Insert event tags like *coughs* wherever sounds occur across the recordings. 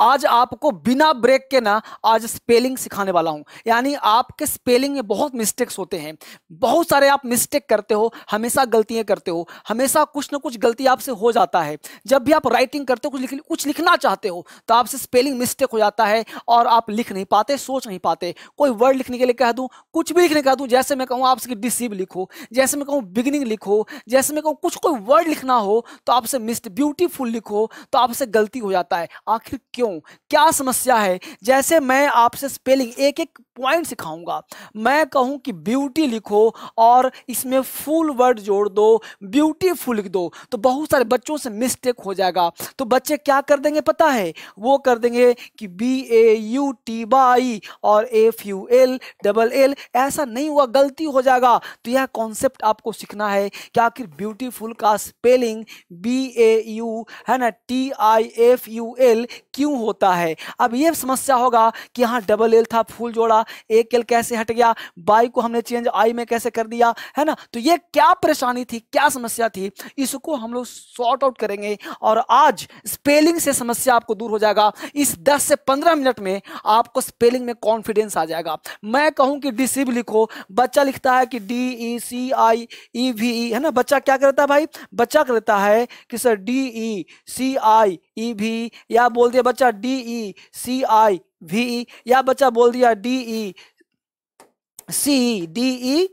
आज आपको बिना ब्रेक के ना आज स्पेलिंग सिखाने वाला हूं यानी आपके स्पेलिंग में बहुत मिस्टेक्स होते हैं बहुत सारे आप मिस्टेक करते हो हमेशा गलतियां करते हो हमेशा कुछ ना कुछ गलती आपसे हो जाता है जब भी आप राइटिंग करते हो कुछ लिख कुछ लिखना चाहते हो तो आपसे स्पेलिंग मिस्टेक हो जाता है और आप लिख नहीं पाते सोच नहीं पाते कोई वर्ड लिखने के लिए कह दूँ कुछ भी लिखने कह दूँ जैसे मैं कहूँ आपसे डिसीव लिखो जैसे मैं कहूँ बिगिनिंग लिखो जैसे मैं कहूँ कुछ कोई वर्ड लिखना हो तो आपसे मिस्ट ब्यूटीफुल लिखो तो आपसे गलती हो जाता है आखिर क्यों क्यों क्या समस्या है जैसे मैं आपसे स्पेलिंग एक एक पॉइंट सिखाऊंगा मैं कहूं कि ब्यूटी लिखो और इसमें फुल वर्ड जोड़ दो ब्यूटीफुल लिख दो तो बहुत सारे बच्चों से मिस्टेक हो जाएगा तो बच्चे क्या कर देंगे पता है वो कर देंगे कि B A U T Y और F U L double L ऐसा नहीं हुआ गलती हो जाएगा तो यह कॉन्सेप्ट आपको सीखना है कि आखिर ब्यूटीफुल का स्पेलिंग बी ए यू है ना T I F U L क्यों होता है अब ये समस्या होगा कि यहाँ डबल एल था फूल जोड़ा एक एल कैसे हट गया बाई को हमने चेंज आई में कैसे कर दिया है ना तो ये क्या परेशानी थी क्या समस्या थी इसको हम लोग सॉर्ट आउट करेंगे और आज स्पेलिंग से समस्या आपको दूर हो जाएगा इस 10 से 15 मिनट में आपको स्पेलिंग में कॉन्फिडेंस आ जाएगा मैं कहूँ कि डी लिखो बच्चा लिखता है कि D E C I E V E है ना बच्चा क्या करता है भाई बच्चा करता है कि sir D E C I E V e e, या बोल दिया बच्चा डी ई सी आई भी या बच्चा बोल दिया D E C D E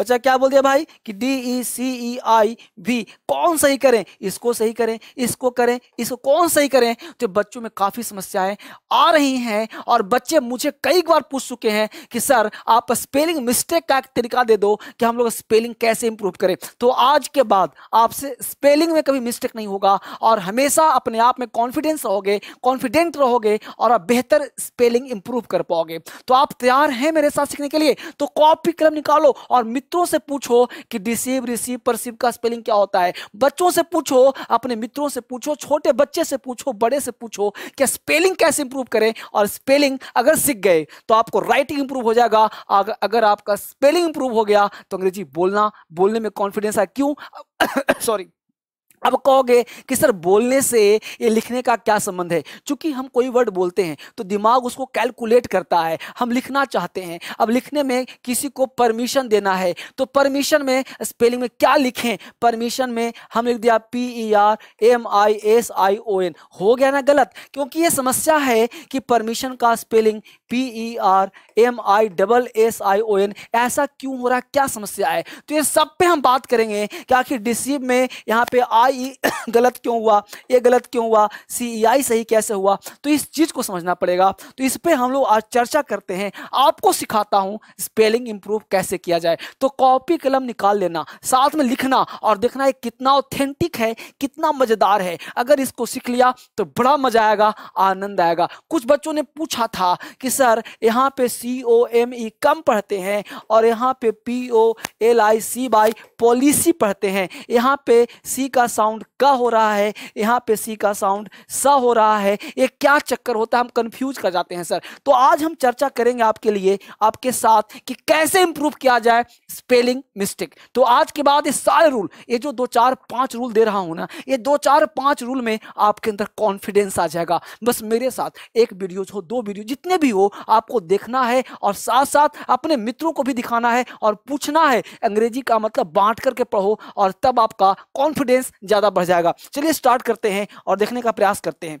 बच्चा क्या बोल दिया भाई कि D E C E I we कौन सही करें इसको सही करें इसको करें इसको कौन सही करें तो बच्चों में काफ़ी समस्याएं आ रही हैं और बच्चे मुझे कई बार पूछ चुके हैं कि सर आप स्पेलिंग मिस्टेक का एक तरीका दे दो कि हम लोग स्पेलिंग कैसे इंप्रूव करें तो आज के बाद आपसे स्पेलिंग में कभी मिस्टेक नहीं होगा और हमेशा अपने आप में कॉन्फिडेंस रहोगे कॉन्फिडेंट रहोगे और आप बेहतर स्पेलिंग इंप्रूव कर पाओगे तो आप तैयार हैं मेरे साथ सीखने के लिए तो कॉपी कलम निकालो और मित्र मित्रों से पूछो कि डिसीव रिसीव परसीव का स्पेलिंग क्या होता है बच्चों से पूछो अपने मित्रों से पूछो छोटे बच्चे से पूछो बड़े से पूछो कि स्पेलिंग कैसे इंप्रूव करें और स्पेलिंग अगर सीख गए तो आपको राइटिंग इंप्रूव हो जाएगा अगर आपका स्पेलिंग इंप्रूव हो गया तो अंग्रेजी बोलना बोलने में कॉन्फिडेंस है क्यों सॉरी *coughs* अब कहोगे कि सर बोलने से ये लिखने का क्या संबंध है क्योंकि हम कोई वर्ड बोलते हैं तो दिमाग उसको कैलकुलेट करता है हम लिखना चाहते हैं अब लिखने में किसी को परमिशन देना है तो परमिशन में स्पेलिंग में क्या लिखें परमिशन में हम लिख दिया P E R M I S I O N हो गया ना गलत क्योंकि ये समस्या है कि परमिशन का spelling P E R M I double S I O N ऐसा क्यों हो रहा है क्या समस्या है तो ये सब पे हम बात करेंगे कि आखिर डिसीव में यहाँ पे आई ई e *coughs* गलत क्यों हुआ ये गलत क्यों हुआ सी ई आई सही कैसे हुआ तो इस चीज़ को समझना पड़ेगा तो इस पर हम लोग आज चर्चा करते हैं आपको सिखाता हूँ स्पेलिंग इम्प्रूव कैसे किया जाए तो कॉपी कलम निकाल लेना साथ में लिखना और देखना ये कितना ऑथेंटिक है कितना मज़ेदार है अगर इसको सीख लिया तो बड़ा मज़ा आएगा आनंद आएगा कुछ बच्चों ने पूछा था कि अक्सर यहाँ पे सी ओ एम ई कम पढ़ते हैं और यहाँ पे P O L I C Y policy पढ़ते हैं यहाँ पे सी का साउंड का हो रहा है यहाँ पे सी का साउंड स हो रहा है ये क्या चक्कर होता है हम कंफ्यूज कर जाते हैं सर तो आज हम चर्चा करेंगे आपके लिए आपके साथ कि कैसे इंप्रूव किया जाए स्पेलिंग मिस्टेक तो आज के बाद ये सारे रूल ये जो दो चार पांच रूल दे रहा हूँ ना ये दो चार पांच रूल में आपके अंदर कॉन्फिडेंस आ जाएगा बस मेरे साथ एक वीडियो हो दो वीडियो जितने भी हो आपको देखना है और साथ साथ अपने मित्रों को भी दिखाना है और पूछना है अंग्रेजी का मतलब बांट करके पढ़ो और तब आपका कॉन्फिडेंस ज़्यादा बढ़ जाएगा चलिए स्टार्ट करते हैं और देखने का प्रयास करते हैं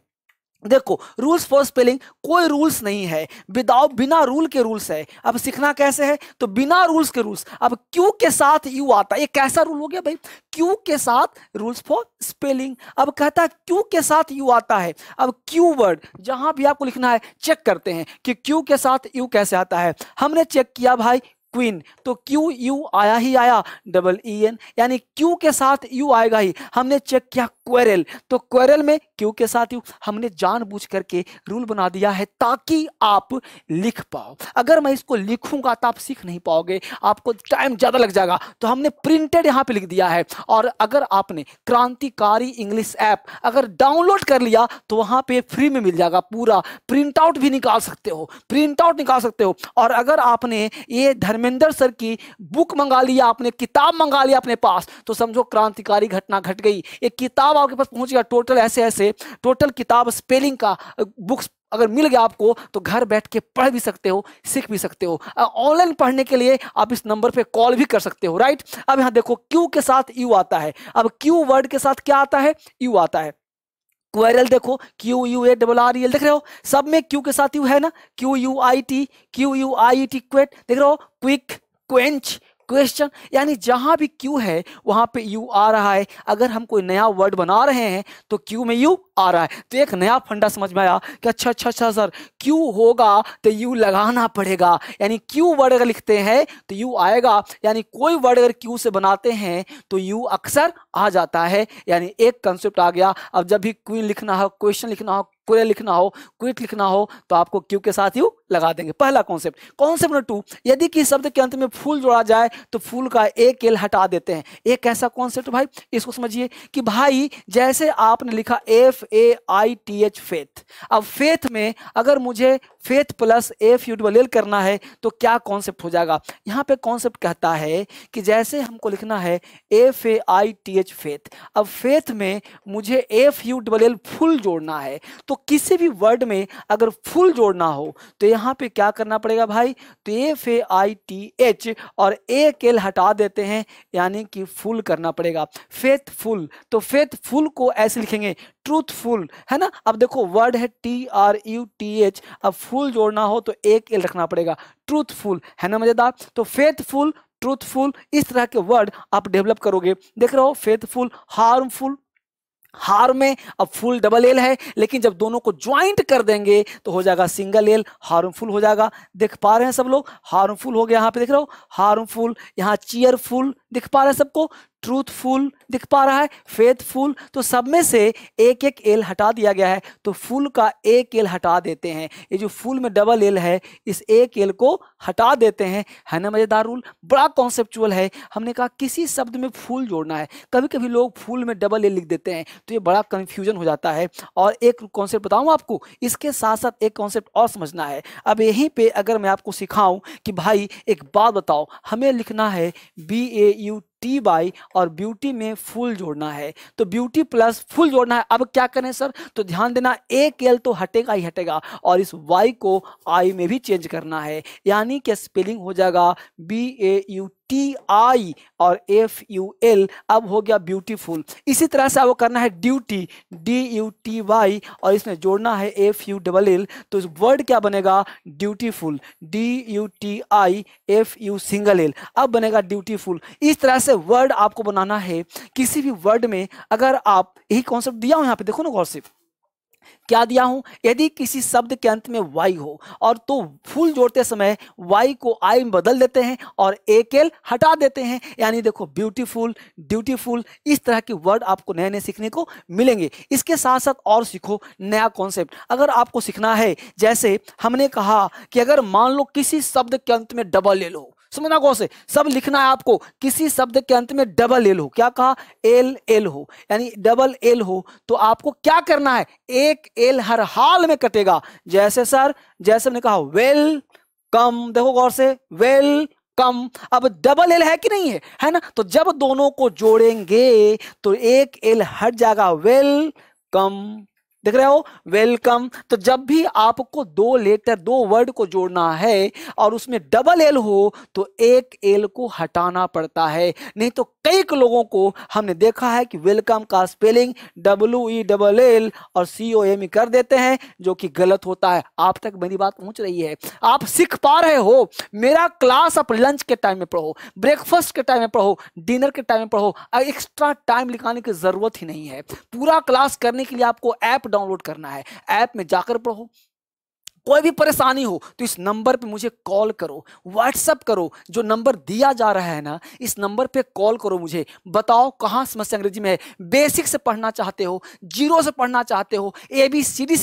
देखो रूल्स फॉर स्पेलिंग कोई रूल्स नहीं है विदाउट बिना रूल के रूल्स है अब सीखना कैसे है तो बिना रूल्स के रूल्स अब क्यू के साथ यू आता है ये कैसा रूल हो गया भाई क्यू के साथ रूल्स फॉर स्पेलिंग अब कहता है क्यू के साथ यू आता है अब क्यू वर्ड जहां भी आपको लिखना है चेक करते हैं कि क्यू के साथ यू कैसे आता है हमने चेक किया भाई क्वीन तो क्यू यू आया ही आया डबल ई एन यानी क्यू के साथ यू आएगा ही हमने चेक किया क्वेरल तो क्वेरल में क्यों के साथ यू हमने जानबूझ करके रूल बना दिया है ताकि आप लिख पाओ अगर मैं इसको लिखूंगा तो आप सीख नहीं पाओगे आपको टाइम ज़्यादा लग जाएगा तो हमने प्रिंटेड यहाँ पे लिख दिया है और अगर आपने क्रांतिकारी इंग्लिश ऐप अगर डाउनलोड कर लिया तो वहां पर फ्री में मिल जाएगा पूरा प्रिंट आउट भी निकाल सकते हो प्रिंट आउट निकाल सकते हो और अगर आपने ये धर्मेंद्र सर की बुक मंगा लिया आपने किताब मंगा लिया अपने पास तो समझो क्रांतिकारी घटना घट गई ये किताब आपके पास पहुंच गया टोटल ऐसे ऐसे टोटल किताब स्पेलिंग का बुक्स अगर मिल गया आपको तो घर बैठ के पढ़ भी सकते हो सीख भी सकते हो ऑनलाइन पढ़ने के लिए आप इस नंबर पे कॉल भी कर सकते हो राइट अब यहां देखो क्यू के साथ यू आता है अब क्यू वर्ड के साथ क्या आता है यू आता है क्वेरल देखो Q U A double R L देख रहे हो सब में क्यू के साथ यू है ना Q U I T Q U I T quit देख रहे हो क्विक क्वेंच क्वेश्चन यानी जहां भी क्यू है वहां पे यू आ रहा है अगर हम कोई नया वर्ड बना रहे हैं तो क्यू में यू आ रहा है तो एक नया फंडा समझ में आया कि अच्छा अच्छा अच्छा सर क्यू होगा तो यू लगाना पड़ेगा यानी क्यू वर्ड अगर लिखते हैं तो यू आएगा यानी कोई वर्ड अगर क्यू से बनाते हैं तो यू अक्सर आ जाता है यानी एक कंसेप्ट आ गया अब जब भी क्वीन लिखना हो क्वेश्चन लिखना हो पूरे लिखना हो क्विट लिखना हो तो आपको क्यू के साथ यू लगा देंगे पहला कॉन्सेप्ट कॉन्सेप्ट नंबर टू यदि किसी शब्द के अंत में फूल जोड़ा जाए तो फूल का एक एल हटा देते हैं एक ऐसा कॉन्सेप्ट भाई इसको समझिए कि भाई जैसे आपने लिखा F A I T H faith अब फेथ में अगर मुझे फेथ प्लस एफ यूडबलेल करना है तो क्या कॉन्सेप्ट हो जाएगा यहाँ पे कॉन्सेप्ट कहता है कि जैसे हमको लिखना है F A I T H faith अब फेथ में मुझे F U double L full जोड़ना है तो किसी भी वर्ड में अगर फुल जोड़ना हो तो यहाँ पे क्या करना पड़ेगा भाई तो F A I T H और ए केल हटा देते हैं यानी कि फुल करना पड़ेगा फेथ फुल तो फेथ फुल को ऐसे लिखेंगे ट्रूथफुल है ना अब देखो वर्ड है T R U T H अब फुल जोड़ना हो तो एक एल रखना पड़ेगा ट्रूथफुल है ना मजेदार तो फेथफुल ट्रूथफुल इस तरह के वर्ड आप डेवलप करोगे देख रहे हो फेथफुल हार्मफुल हार में अब फुल डबल एल है लेकिन जब दोनों को ज्वाइंट कर देंगे तो हो जाएगा सिंगल एल हार्मफुल हो जाएगा देख पा रहे हैं सब लोग हार्मफुल हो गया यहाँ पे देख रहे हो हार्मफुल यहाँ चीयरफुल दिख पा रहा है सबको ट्रूथफुल दिख पा रहा है फेथफुल तो सब में से एक एक एल हटा दिया गया है तो फुल का एक एल हटा देते हैं ये जो फुल में डबल एल है इस एक एल को हटा देते हैं है ना मज़ेदार रूल बड़ा कॉन्सेप्चुअल है हमने कहा किसी शब्द में फूल जोड़ना है कभी कभी लोग फूल में डबल एल लिख देते हैं तो ये बड़ा कन्फ्यूजन हो जाता है और एक कॉन्सेप्ट बताऊँ आपको इसके साथ साथ एक कॉन्सेप्ट और समझना है अब यहीं पर अगर मैं आपको सिखाऊँ कि भाई एक बात बताओ हमें लिखना है B A U T Y और ब्यूटी में फुल जोड़ना है तो ब्यूटी प्लस फुल जोड़ना है अब क्या करें सर तो ध्यान देना एक एल तो हटेगा ही हटेगा और इस वाई को आई में भी चेंज करना है यानी कि स्पेलिंग हो जाएगा B A U T I और एफ यू एल अब हो गया ब्यूटीफुल इसी तरह से आपको करना है duty D U T Y और इसमें जोड़ना है एफ यू डबल एल तो इस वर्ड क्या बनेगा dutiful D U T I F U single L अब बनेगा ड्यूटीफुल इस तरह से वर्ड आपको बनाना है किसी भी वर्ड में अगर आप यही कॉन्सेप्ट दिया हो यहाँ पे देखो ना गौर सिर्फ क्या दिया हूं यदि किसी शब्द के अंत में वाई हो और तो फूल जोड़ते समय वाई को आई में बदल देते हैं और एकेल हटा देते हैं यानी देखो ब्यूटीफुल ड्यूटीफुल इस तरह के वर्ड आपको नए नए सीखने को मिलेंगे इसके साथ साथ और सीखो नया कॉन्सेप्ट अगर आपको सीखना है जैसे हमने कहा कि अगर मान लो किसी शब्द के अंत में डबल ले लो समझना गौर से सब लिखना है आपको किसी शब्द के अंत में डबल एल हो क्या कहा एल एल हो यानी डबल एल हो तो आपको क्या करना है एक एल हर हाल में कटेगा जैसे सर जैसे हमने कहा वेल कम देखो गौर से वेल कम अब डबल एल है कि नहीं है है ना तो जब दोनों को जोड़ेंगे तो एक एल हट जाएगा वेल कम देख रहे हो वेलकम तो जब भी आपको दो लेटर दो वर्ड को जोड़ना है और उसमें डबल एल हो तो एक एल को हटाना पड़ता है नहीं तो कई लोगों को हमने देखा है कि वेलकम का spelling W E double L और सी ओ एम ई कर देते हैं जो कि गलत होता है आप तक मेरी बात पहुंच रही है आप सीख पा रहे हो मेरा क्लास आप लंच के टाइम में पढ़ो ब्रेकफास्ट के टाइम में पढ़ो डिनर के टाइम में पढ़ो एक्स्ट्रा टाइम लिखाने की जरूरत ही नहीं है पूरा क्लास करने के लिए आपको ऐप डाउनलोड करना है ऐप में जाकर पढ़ो कोई भी परेशानी हो तो इस नंबर पे मुझे कॉल करो व्हाट्सअप करो जो नंबर दिया जा रहा है ना इस नंबर पे कॉल करो मुझे बताओ कहाँ समस्या अंग्रेजी में है बेसिक से पढ़ना चाहते हो जीरो से पढ़ना चाहते हो ए बी सी डी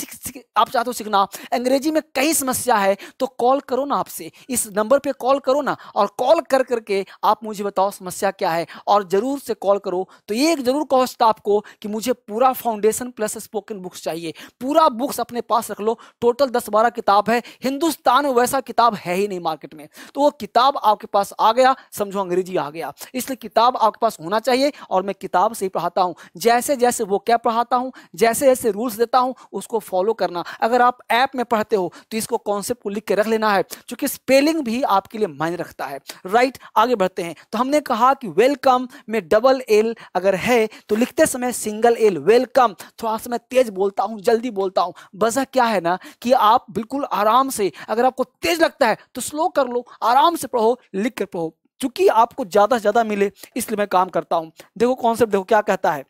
आप चाहते हो सीखना अंग्रेजी में कई समस्या है तो कॉल करो ना आपसे इस नंबर पे कॉल करो ना और कॉल कर करके आप मुझे बताओ समस्या क्या है और ज़रूर से कॉल करो तो ये एक ज़रूर कहो स्टाफ को कि मुझे पूरा फाउंडेशन प्लस स्पोकन बुक्स चाहिए पूरा बुक्स अपने पास रख लो टोटल दस बारह किताब है हिंदुस्तान में वैसा किताब है ही नहीं मार्केट में तो वो किताब आपके पास आ गया समझो अंग्रेजी आ गया इसलिए किताब आपके पास होना चाहिए और मैं किताब से ही पढ़ाता हूँ जैसे जैसे वो क्या पढ़ाता हूँ जैसे जैसे रूल्स देता हूँ उसको फॉलो करना अगर आप ऐप में पढ़ते हो तो इसको कॉन्सेप्ट को लिख के रख लेना है क्योंकि स्पेलिंग भी आपके लिए मायने रखता है राइट आगे बढ़ते हैं तो हमने कहा कि वेलकम में डबल एल अगर है तो लिखते समय सिंगल एल वेलकम थोड़ा सा मैं तेज बोलता हूँ जल्दी बोलता हूँ वजह क्या है ना कि आप बिल्कुल आराम से अगर आपको तेज लगता है तो स्लो कर लो आराम से पढ़ो लिख कर पढ़ो चूंकि आपको ज़्यादा से ज़्यादा मिले इसलिए मैं काम करता हूँ देखो कॉन्सेप्ट देखो क्या कहता है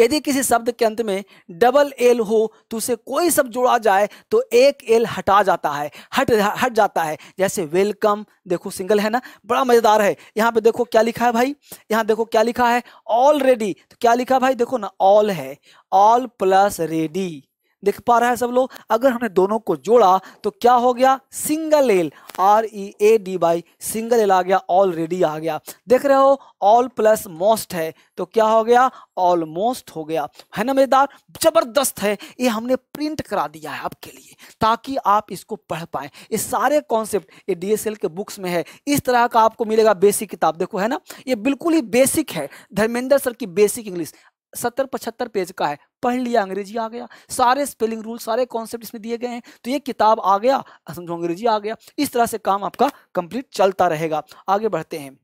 यदि किसी शब्द के अंत में डबल एल हो तो उसे कोई शब्द जोड़ा जाए तो एक एल हटा जाता है हट हट जाता है जैसे वेलकम देखो सिंगल है ना बड़ा मजेदार है यहाँ पे देखो क्या लिखा है भाई यहाँ देखो क्या लिखा है ऑलरेडी तो क्या लिखा भाई देखो ना ऑल है ऑल प्लस रेडी देख पा रहे हैं सब लोग अगर हमने दोनों को जोड़ा तो क्या हो गया single L R E A D Y single L आ गया ऑलरेडी आ गया देख रहे हो ऑल प्लस मोस्ट है तो क्या हो गया ऑलमोस्ट हो गया है ना मेदार जबरदस्त है ये हमने प्रिंट करा दिया है आपके लिए ताकि आप इसको पढ़ पाए ये सारे कॉन्सेप्ट ये डीएसएल के बुक्स में है इस तरह का आपको मिलेगा बेसिक किताब देखो है ना ये बिल्कुल ही बेसिक है धर्मेंद्र सर की बेसिक इंग्लिश सत्तर पचहत्तर पेज का है पढ़ लिया अंग्रेजी आ गया सारे स्पेलिंग रूल सारे कॉन्सेप्ट इसमें दिए गए हैं तो ये किताब आ गया समझो अंग्रेजी आ गया इस तरह से काम आपका कंप्लीट चलता रहेगा आगे बढ़ते हैं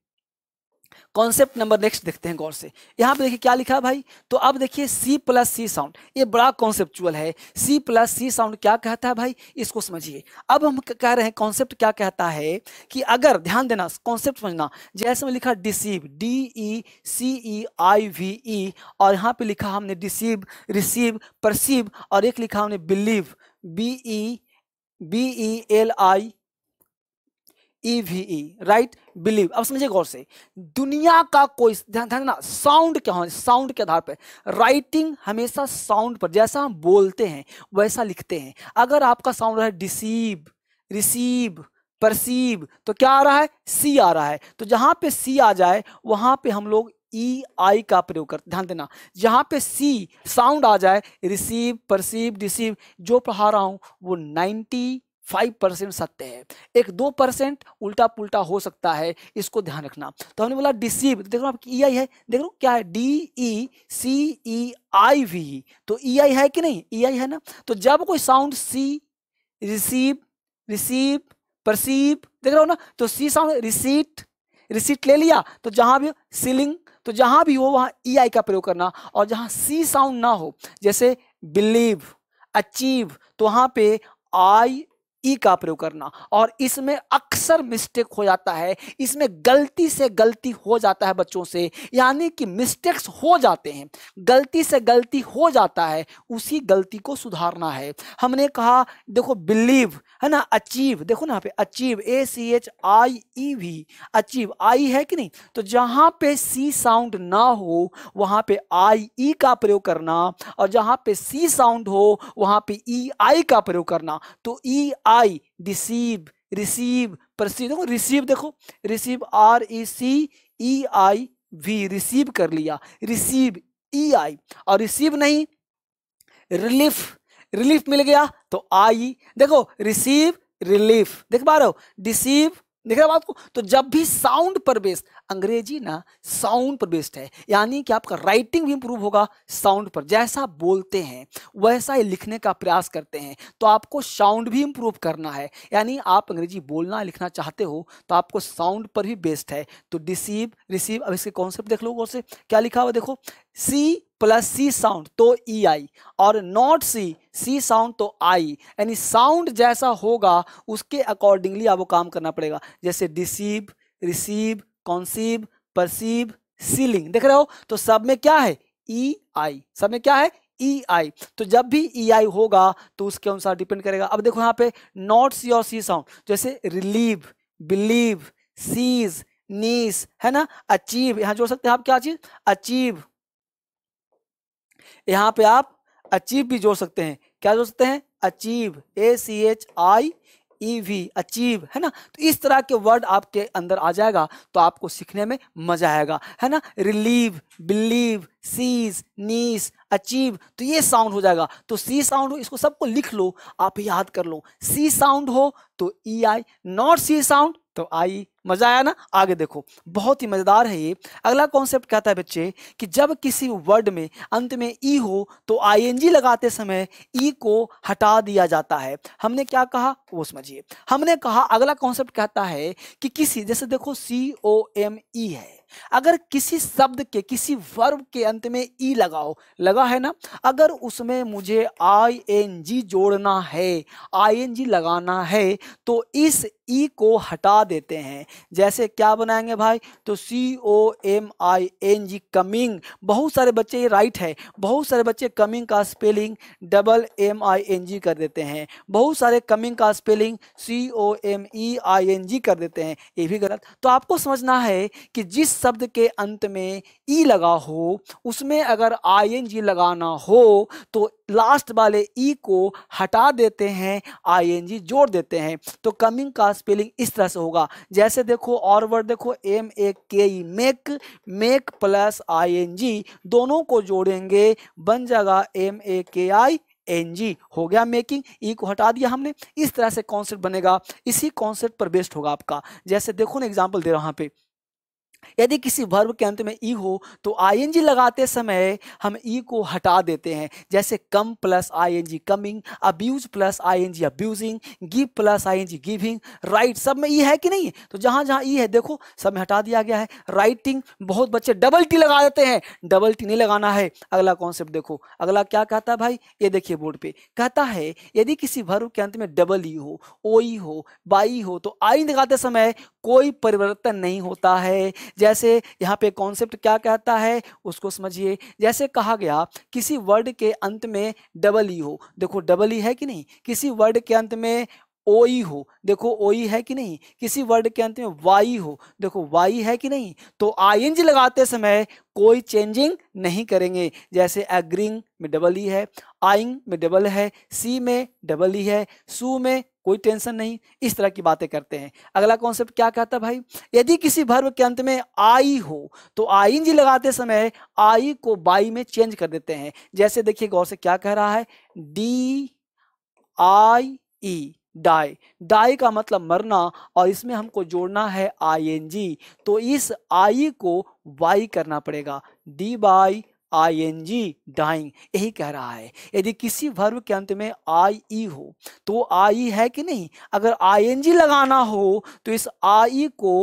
कॉन्सेप्ट नंबर नेक्स्ट देखते हैं गौर से यहाँ पे देखिए क्या लिखा भाई तो अब देखिए सी प्लस सी साउंड ये बड़ा कॉन्सेप्चुअल है सी प्लस सी साउंड क्या कहता है भाई इसको समझिए अब हम कह रहे हैं कॉन्सेप्ट क्या कहता है कि अगर ध्यान देना कॉन्सेप्ट समझना जैसे में लिखा deceive D E C E I V E और यहाँ पे लिखा हमने डिसीव रिसीव परसीव और एक लिखा हमने believe B E B E L I E V right believe अब समझिए गौर से दुनिया का कोई ध्यान ना साउंड क्या हो साउंड के आधार पर राइटिंग हमेशा साउंड पर जैसा हम बोलते हैं वैसा लिखते हैं अगर आपका साउंड है डिसीव रिसीव परसीव तो क्या आ रहा है सी आ रहा है तो जहां पे सी आ जाए वहां पे हम लोग ई e आई का प्रयोग करते ध्यान देना जहां पे सी साउंड आ जाए रिसीव परसीव डिसीव जो पढ़ा रहा हूं वो नाइन्टी फाइव परसेंट सत्य है एक दो परसेंट उल्टा पुल्टा हो सकता है इसको ध्यान रखना तो हमने बोला डिसीव देखो आप ई आई है देख लो क्या है D E C E I we तो ई e आई है कि नहीं ई e आई है ना तो जब कोई sound C receive receive perceive देख रहे हो ना तो सी साउंड रिसीट रिसीट ले लिया तो जहां भी सीलिंग तो जहां भी हो वहां ई e आई का प्रयोग करना और जहां सी साउंड ना हो जैसे बिलीव अचीव तो वहां पे आई ई का प्रयोग करना और इसमें अक्सर मिस्टेक हो जाता है इसमें गलती से गलती हो जाता है बच्चों से यानी कि मिस्टेक्स हो जाते हैं गलती से गलती हो जाता है उसी गलती को सुधारना है हमने कहा देखो बिलीव है ना अचीव देखो ना यहाँ पे achieve A C H I E V achieve I है कि नहीं तो जहाँ पे सी साउंड ना हो वहाँ पे आई ई e का प्रयोग करना और जहाँ पे सी साउंड हो वहाँ पे ई e आई का प्रयोग करना तो E e I deceive receive perceive देखो रिसीव देखो receive R E C E I V receive कर लिया रिसीव ई आई और रिसीव नहीं रिलीफ रिलीफ मिल गया तो आई देखो रिसीव रिलीफ देख पा रहे हो डिसीव देख रहे बात को तो जब भी साउंड पर बेस्ड अंग्रेजी ना साउंड पर बेस्ड है यानी कि आपका राइटिंग भी इंप्रूव होगा साउंड पर जैसा बोलते हैं वैसा ही लिखने का प्रयास करते हैं तो आपको साउंड भी इंप्रूव करना है यानी आप अंग्रेजी बोलना लिखना चाहते हो तो आपको साउंड पर भी बेस्ड है तो डिसीव रिसीव अब इसके कॉन्सेप्ट देख लो से क्या लिखा हुआ देखो सी प्लस सी साउंड तो ई e आई और नॉट सी सी साउंड तो आई यानी साउंड जैसा होगा उसके अकॉर्डिंगली आपको काम करना पड़ेगा जैसे deceive receive conceive perceive ceiling देख रहे हो तो सब में क्या है ई आई सब में क्या है ई आई तो जब भी ई आई होगा तो उसके अनुसार डिपेंड करेगा अब देखो यहाँ पे नॉट सी और सी साउंड जैसे रिलीव बिलीव सीज नीस है ना अचीव यहां जोड़ सकते हैं आप क्या चीज अचीव यहां पे आप अचीव भी जोड़ सकते हैं क्या जोड़ सकते हैं achieve A C H I E V achieve है ना तो इस तरह के वर्ड आपके अंदर आ जाएगा तो आपको सीखने में मजा आएगा है ना relieve believe seize niece achieve तो ये साउंड हो जाएगा तो सी साउंड हो इसको सबको लिख लो आप याद कर लो सी साउंड हो तो ई आई नॉट सी साउंड तो आई मजा आया ना आगे देखो बहुत ही मजेदार है ये अगला कॉन्सेप्ट कहता है बच्चे कि जब किसी वर्ड में अंत में ई हो तो आईएनजी लगाते समय ई को हटा दिया जाता है हमने क्या कहा वो समझिए हमने कहा अगला कॉन्सेप्ट कहता है कि किसी जैसे देखो सी ओ एम ई है अगर किसी शब्द के किसी वर्ब के अंत में ई लगाओ लगा है ना अगर उसमें मुझे आई एन जी जोड़ना है आई एन जी लगाना है तो इस ई e को हटा देते हैं जैसे क्या बनाएंगे भाई तो C O M I N G coming बहुत सारे बच्चे ये राइट है बहुत सारे बच्चे कमिंग का spelling double M I N G कर देते हैं बहुत सारे कमिंग का spelling C O M E I N G कर देते हैं ये भी गलत तो आपको समझना है कि जिस शब्द के अंत में ई e लगा हो उसमें अगर आई एन जी लगाना हो तो लास्ट वाले ई e को हटा देते हैं आईएनजी जोड़ देते हैं तो कमिंग का स्पेलिंग इस तरह से होगा जैसे देखो और वर्ड देखो M A K E make make plus I N G दोनों को जोड़ेंगे बन जाएगा एम ए के आई एन जी हो गया मेकिंग ई e को हटा दिया हमने इस तरह से कॉन्सेप्ट बनेगा इसी कॉन्सेप्ट पर बेस्ड होगा आपका जैसे देखो ना एग्जाम्पल दे रहा हूँ पे यदि किसी वर्ब के अंत में ई e हो तो आईएनजी लगाते समय हम ई e को हटा देते हैं जैसे come plus I N G coming abuse plus I N G abusing give plus I N G giving right सब में ई e है कि नहीं है तो जहां जहां ई है देखो सब में हटा दिया गया है राइटिंग बहुत बच्चे डबल टी लगा देते हैं डबल टी नहीं लगाना है अगला कॉन्सेप्ट देखो अगला क्या कहता है भाई ये देखिए बोर्ड पे कहता है यदि किसी वर्ब के अंत में डबल ई हो ओ ई हो बाई हो तो आई लगाते समय कोई परिवर्तन नहीं होता है जैसे यहाँ पे कॉन्सेप्ट क्या कहता है उसको समझिए जैसे कहा गया किसी वर्ड के अंत में डबल ई e हो देखो डबल ई e है कि नहीं किसी वर्ड के अंत में ई e हो देखो ओई है कि नहीं किसी वर्ड के अंत में वाई हो देखो वाई है कि नहीं तो आईएनजी लगाते समय कोई चेंजिंग नहीं करेंगे जैसे एग्रिंग में डबल ई है आइंग में डबल है सी में डबल ई है सू में कोई टेंशन नहीं इस तरह की बातें करते हैं अगला कॉन्सेप्ट क्या कहता है भाई यदि किसी भर्व के अंत में आई हो तो आई जी लगाते समय आई को बाई में चेंज कर देते हैं जैसे देखिए गौर से क्या कह रहा है D I E die die का मतलब मरना और इसमें हमको जोड़ना है आई एन जी तो इस आई को वाई करना पड़ेगा D Y I N G dying यही कह रहा है यदि किसी वर्ग के अंत में आई ई हो तो आई है कि नहीं अगर आई एन जी लगाना हो तो इस आई को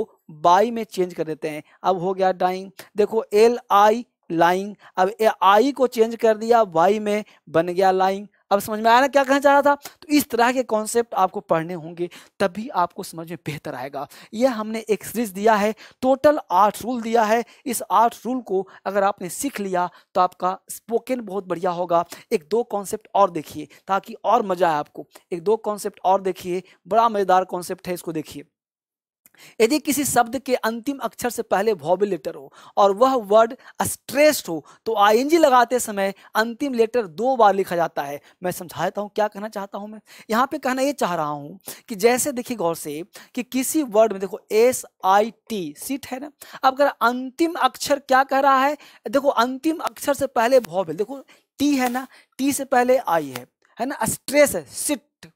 बाई में चेंज कर देते हैं अब हो गया डाइंग देखो एल आई लाइंग अब ए आई को चेंज कर दिया वाई में बन गया लाइंग अब समझ में आया ना क्या कहना चाह रहा था तो इस तरह के कॉन्सेप्ट आपको पढ़ने होंगे तभी आपको समझ में बेहतर आएगा यह हमने एक सीरीज दिया है टोटल आठ रूल दिया है इस आठ रूल को अगर आपने सीख लिया तो आपका स्पोकन बहुत बढ़िया होगा एक दो कॉन्सेप्ट और देखिए ताकि और मजा आए आपको एक दो कॉन्सेप्ट और देखिए बड़ा मज़ेदार कॉन्सेप्ट है इसको देखिए यदि किसी शब्द के अंतिम अक्षर से पहले वॉबल लेटर हो और वह वर्ड स्ट्रेस्ड हो तो आईएनजी लगाते समय अंतिम लेटर दो बार लिखा जाता है मैं समझा देता हूँ क्या कहना चाहता हूँ मैं यहाँ पे कहना ये चाह रहा हूँ कि जैसे देखिए गौर से कि किसी वर्ड में देखो एस आई टी सीट है ना अब अगर अंतिम अक्षर क्या कह रहा है देखो अंतिम अक्षर से पहले वॉबल देखो टी है ना टी से पहले आई है है ना स्ट्रेस है सिट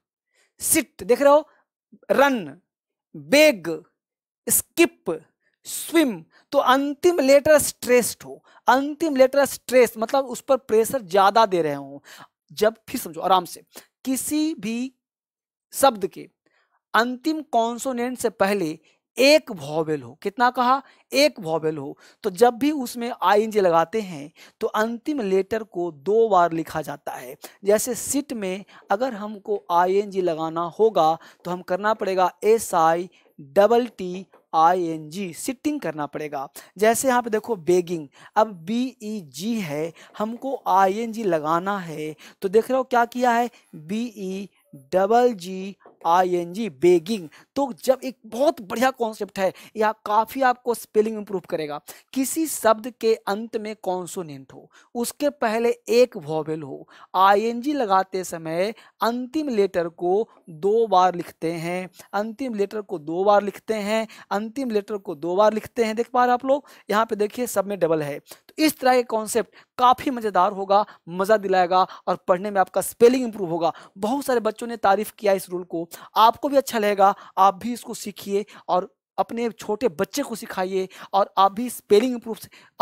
सिट देख रहे हो रन बेग स्किप स्विम तो अंतिम लेटर स्ट्रेस्ड हो अंतिम लेटर स्ट्रेस मतलब उस पर प्रेशर ज्यादा दे रहे हो जब फिर समझो आराम से किसी भी शब्द के अंतिम कॉन्सोनेंट से पहले एक वॉवेल हो कितना कहा एक वॉवेल हो तो जब भी उसमें आई लगाते हैं तो अंतिम लेटर को दो बार लिखा जाता है जैसे सिट में अगर हमको आई लगाना होगा तो हम करना पड़ेगा S I double T I N G sitting करना पड़ेगा जैसे यहाँ पे देखो बेगिंग अब बी ई जी है हमको आई एन जी लगाना है तो देख रहे हो क्या किया है B E double G I N G begging तो जब एक बहुत बढ़िया कॉन्सेप्ट है यह काफ़ी आपको स्पेलिंग इंप्रूव करेगा किसी शब्द के अंत में कॉन्सोनेंट हो उसके पहले एक वॉवेल हो आई एन जी लगाते समय अंतिम लेटर को दो बार लिखते हैं अंतिम लेटर को दो बार लिखते हैं अंतिम लेटर को दो बार लिखते हैं देख पा रहे आप लोग यहाँ पे देखिए सब में डबल है तो इस तरह के कॉन्सेप्ट काफ़ी मज़ेदार होगा मज़ा दिलाएगा और पढ़ने में आपका स्पेलिंग इंप्रूव होगा बहुत सारे बच्चों ने तारीफ़ किया इस रूल को आपको भी अच्छा लगेगा आप भी इसको सीखिए और अपने छोटे बच्चे को सिखाइए और आप भी स्पेलिंग इंप्रूव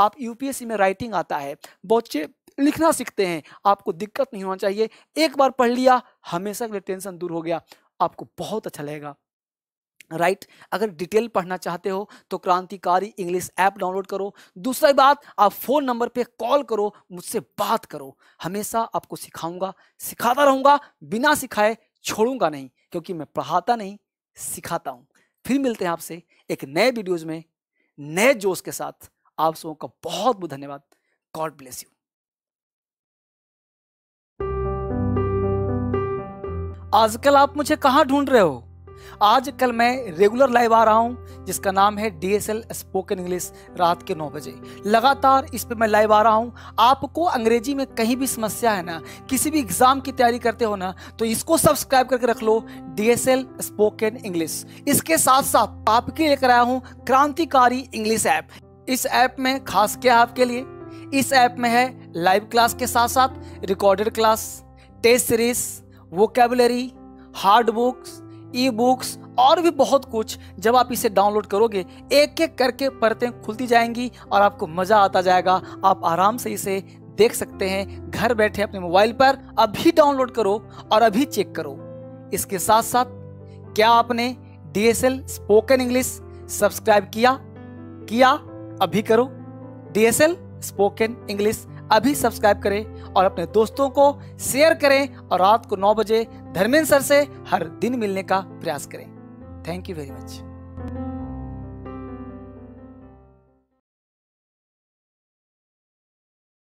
आप यूपीएससी में राइटिंग आता है बच्चे लिखना सीखते हैं आपको दिक्कत नहीं होना चाहिए एक बार पढ़ लिया हमेशा के लिए टेंशन दूर हो गया आपको बहुत अच्छा लगेगा राइट right? अगर डिटेल पढ़ना चाहते हो तो क्रांतिकारी इंग्लिश ऐप डाउनलोड करो दूसरी बात आप फ़ोन नंबर पे कॉल करो मुझसे बात करो हमेशा आपको सिखाऊंगा सिखाता रहूंगा बिना सिखाए छोड़ूंगा नहीं क्योंकि मैं पढ़ाता नहीं सिखाता हूँ फिर मिलते हैं आपसे एक नए वीडियोज़ में नए जोश के साथ आप सबों का बहुत बहुत धन्यवाद गॉड ब्लेस यू आजकल आप मुझे कहाँ ढूंढ रहे हो आजकल मैं रेगुलर लाइव आ रहा हूँ जिसका नाम है D S L spoken English रात के नौ बजे लगातार इस पर मैं लाइव आ रहा हूँ आपको अंग्रेजी में कहीं भी समस्या है ना किसी भी एग्जाम की तैयारी करते हो ना तो इसको सब्सक्राइब करके रख लो D S L spoken English इसके साथ साथ आपके लेकर आया हूँ क्रांतिकारी इंग्लिश ऐप इस ऐप में खास क्या है आपके लिए इस ऐप में है लाइव क्लास के साथ साथ recorded class test series vocabulary hard books E books और भी बहुत कुछ जब आप इसे डाउनलोड करोगे एक एक करके परतें खुलती जाएंगी और आपको मज़ा आता जाएगा आप आराम से इसे देख सकते हैं घर बैठे अपने मोबाइल पर अभी डाउनलोड करो और अभी चेक करो इसके साथ साथ क्या आपने D S L spoken English subscribe किया किया अभी करो D S L spoken English अभी सब्सक्राइब करें और अपने दोस्तों को शेयर करें और रात को नौ बजे धर्मेंद्र सर से हर दिन मिलने का प्रयास करें थैंक यू वेरी मच